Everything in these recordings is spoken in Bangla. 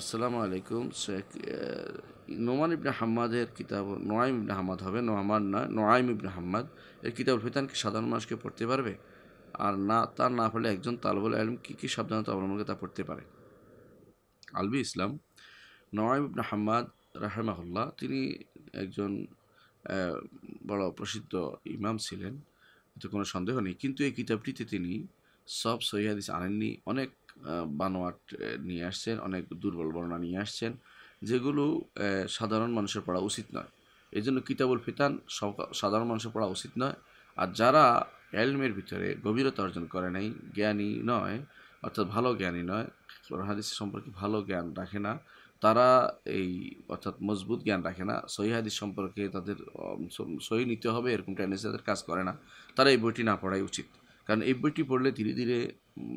আসসালামু আলাইকুম শেখ নোমান ইবনে হাম্মাদের কিতাব নোয়াইম ইবনে হাম্মাদ হবে নোয়ামান না নোয়াইম ইবনে হাম্মাদ এর কিতাব ফেতান কি সাধারণ মানুষকে পড়তে পারবে আর না তার না হলে একজন তালবুল আলম কী কী সাবধানতা অবলম্বন তা পড়তে পারে আলবি ইসলাম নোয়াইম ইবনে হাম্মাদ রাহেমাহুল্লাহ তিনি একজন বড় প্রসিদ্ধ ইমাম ছিলেন এতে কোনো সন্দেহ নেই কিন্তু এই কিতাবটিতে তিনি সব সহিহাদিস আনেননি অনেক বানোয়াট নিয়ে আসছেন অনেক দুর্বল বর্ণনা নিয়ে আসছেন যেগুলো সাধারণ মানুষের পড়া উচিত নয় এই জন্য কিতাবুল ফিতান সাধারণ মানুষের পড়া উচিত নয় আর যারা এলমের ভিতরে গভীরতা অর্জন করে নাই জ্ঞানী নয় অর্থাৎ ভালো জ্ঞানী নয় হাদিস সম্পর্কে ভালো জ্ঞান রাখে না তারা এই অর্থাৎ মজবুত জ্ঞান রাখে না সহি হাদিস সম্পর্কে তাদের সহি নিতে হবে এরকম টেন্ডেন্সি তাদের কাজ করে না তারা এই বইটি না পড়াই উচিত কারণ এই বইটি পড়লে ধীরে ধীরে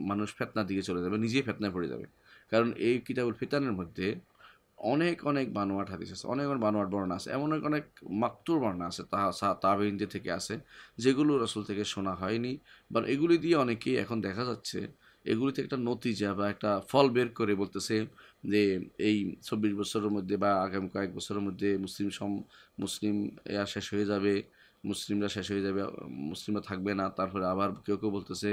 মানুষ ফেতনার দিকে চলে যাবে নিজেই ফেতনায় পড়ে যাবে কারণ এই কিতাবুল ফিতানের মধ্যে অনেক অনেক বানোয়াট হাদিস আছে অনেক অনেক বানোয়াট বর্ণনা আছে এমন অনেক অনেক মাক্তুর বর্ণনা আছে তাহা তাবিনদি থেকে আছে যেগুলো রসুল থেকে শোনা হয়নি বা এগুলি দিয়ে অনেকেই এখন দেখা যাচ্ছে এগুলিতে একটা নতিজা বা একটা ফল বের করে বলতেছে যে এই চব্বিশ বছরের মধ্যে বা আগামী কয়েক বছরের মধ্যে মুসলিম সম মুসলিম শেষ হয়ে যাবে মুসলিমরা শেষ হয়ে যাবে মুসলিমরা থাকবে না তারপরে আবার কেউ কেউ বলতেছে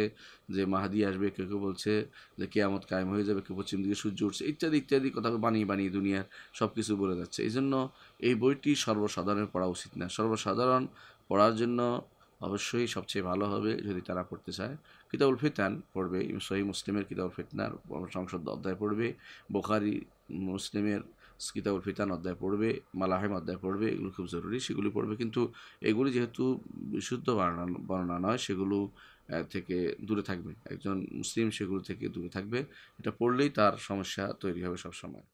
যে মাহাদি আসবে কেউ কেউ বলছে যে কেয়ামত কায়েম হয়ে যাবে কেউ পশ্চিম দিকে সূর্য উঠছে ইত্যাদি ইত্যাদি কথা বানিয়ে বানিয়ে দুনিয়ার সব কিছু বলে যাচ্ছে এই জন্য এই বইটি সর্বসাধারণের পড়া উচিত না সর্বসাধারণ পড়ার জন্য অবশ্যই সবচেয়ে ভালো হবে যদি তারা পড়তে চায় কিতাবুল ফিতান পড়বে সহি মুসলিমের কিতাবুল ফিতনার সংসদ অধ্যায় পড়বে বোখারি মুসলিমের কিতাবুল ফিতান অধ্যায় পড়বে মালাহেম অধ্যায় পড়বে এগুলো খুব জরুরি সেগুলি পড়বে কিন্তু এগুলি যেহেতু বিশুদ্ধ বর্ণনা বর্ণনা নয় সেগুলো থেকে দূরে থাকবে একজন মুসলিম সেগুলো থেকে দূরে থাকবে এটা পড়লেই তার সমস্যা তৈরি হবে সবসময়